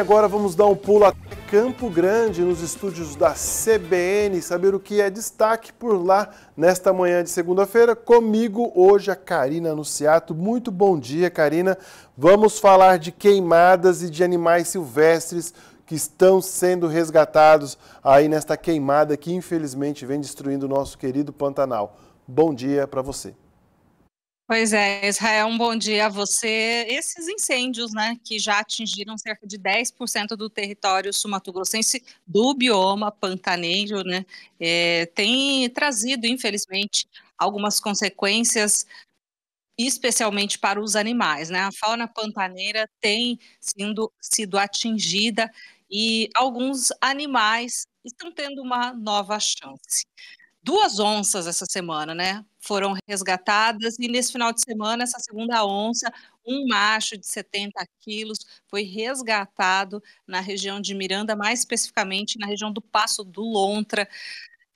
Agora vamos dar um pulo até Campo Grande, nos estúdios da CBN, saber o que é destaque por lá nesta manhã de segunda-feira. Comigo hoje a Karina Anunciato. Muito bom dia, Karina. Vamos falar de queimadas e de animais silvestres que estão sendo resgatados aí nesta queimada que infelizmente vem destruindo o nosso querido Pantanal. Bom dia para você. Pois é, Israel, um bom dia a você. Esses incêndios, né, que já atingiram cerca de 10% do território sumatogrossense do bioma pantaneiro, né, é, tem trazido, infelizmente, algumas consequências, especialmente para os animais, né? A fauna pantaneira tem sendo, sido atingida e alguns animais estão tendo uma nova chance. Duas onças essa semana, né? foram resgatadas. E nesse final de semana, essa segunda onça, um macho de 70 quilos, foi resgatado na região de Miranda, mais especificamente na região do Passo do Lontra.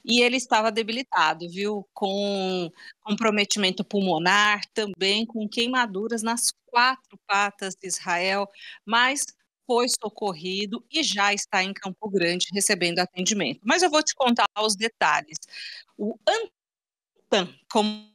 E ele estava debilitado, viu? Com comprometimento pulmonar, também com queimaduras nas quatro patas de Israel, mas foi socorrido e já está em Campo Grande recebendo atendimento. Mas eu vou te contar os detalhes. O TAM, como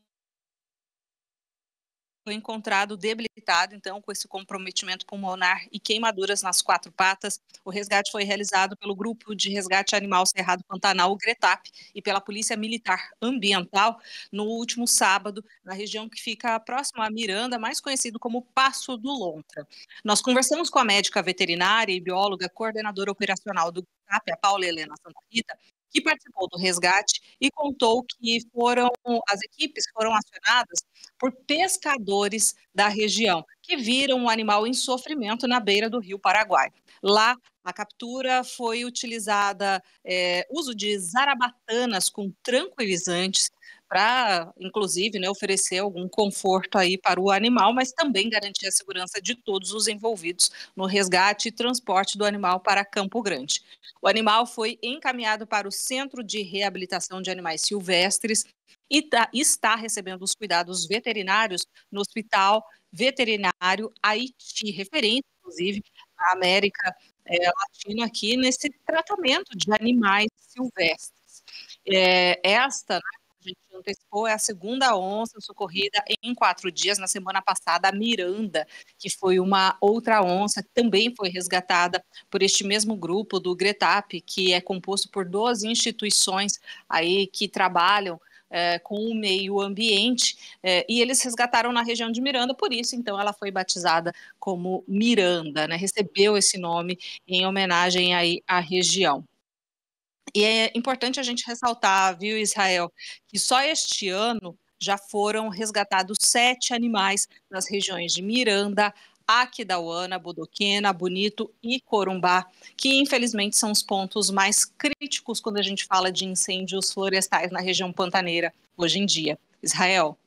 encontrado debilitado, então, com esse comprometimento pulmonar e queimaduras nas quatro patas. O resgate foi realizado pelo Grupo de Resgate Animal Cerrado Pantanal, o GRETAP, e pela Polícia Militar Ambiental, no último sábado, na região que fica próxima à Miranda, mais conhecido como Passo do Lontra. Nós conversamos com a médica veterinária e bióloga coordenadora operacional do GRETAP, a Paula Helena Santa Rita, que participou do resgate e contou que foram as equipes foram acionadas por pescadores da região que viram um animal em sofrimento na beira do rio Paraguai. Lá a captura foi utilizada é, uso de zarabatanas com tranquilizantes para, inclusive, né, oferecer algum conforto aí para o animal, mas também garantir a segurança de todos os envolvidos no resgate e transporte do animal para Campo Grande. O animal foi encaminhado para o Centro de Reabilitação de Animais Silvestres e tá, está recebendo os cuidados veterinários no Hospital Veterinário Haiti, referente, inclusive, à América é, Latina aqui nesse tratamento de animais silvestres. É, esta né, a gente antecipou, é a segunda onça socorrida em quatro dias. Na semana passada, a Miranda, que foi uma outra onça, também foi resgatada por este mesmo grupo do GRETAP, que é composto por duas instituições aí que trabalham é, com o meio ambiente, é, e eles resgataram na região de Miranda, por isso, então, ela foi batizada como Miranda, né? recebeu esse nome em homenagem aí à região. E é importante a gente ressaltar, viu, Israel, que só este ano já foram resgatados sete animais nas regiões de Miranda, Aquidauana, Bodoquena, Bonito e Corumbá, que infelizmente são os pontos mais críticos quando a gente fala de incêndios florestais na região pantaneira hoje em dia. Israel.